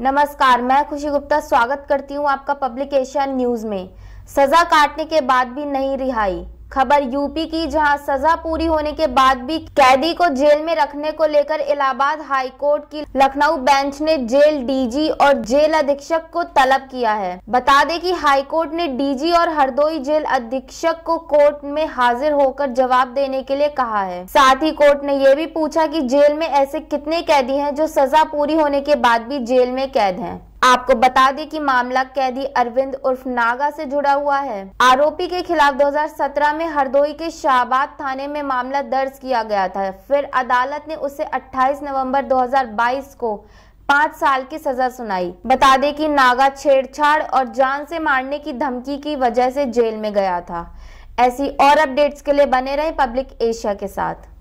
नमस्कार मैं खुशी गुप्ता स्वागत करती हूं आपका पब्लिकेशन न्यूज में सजा काटने के बाद भी नहीं रिहाई खबर यूपी की जहां सजा पूरी होने के बाद भी कैदी को जेल में रखने को लेकर इलाहाबाद हाई कोर्ट की लखनऊ बेंच ने जेल डीजी और जेल अधीक्षक को तलब किया है बता दें कि हाईकोर्ट ने डीजी और हरदोई जेल अधीक्षक को कोर्ट में हाजिर होकर जवाब देने के लिए कहा है साथ ही कोर्ट ने यह भी पूछा की जेल में ऐसे कितने कैदी है जो सजा पूरी होने के बाद भी जेल में कैद है आपको बता दें कि मामला कैदी अरविंद उर्फ नागा से जुड़ा हुआ है आरोपी के खिलाफ 2017 में हरदोई के शाहबाद थाने में मामला दर्ज किया गया था फिर अदालत ने उसे 28 नवंबर 2022 को पाँच साल की सजा सुनाई बता दें कि नागा छेड़छाड़ और जान से मारने की धमकी की वजह से जेल में गया था ऐसी और अपडेट्स के लिए बने रहे पब्लिक एशिया के साथ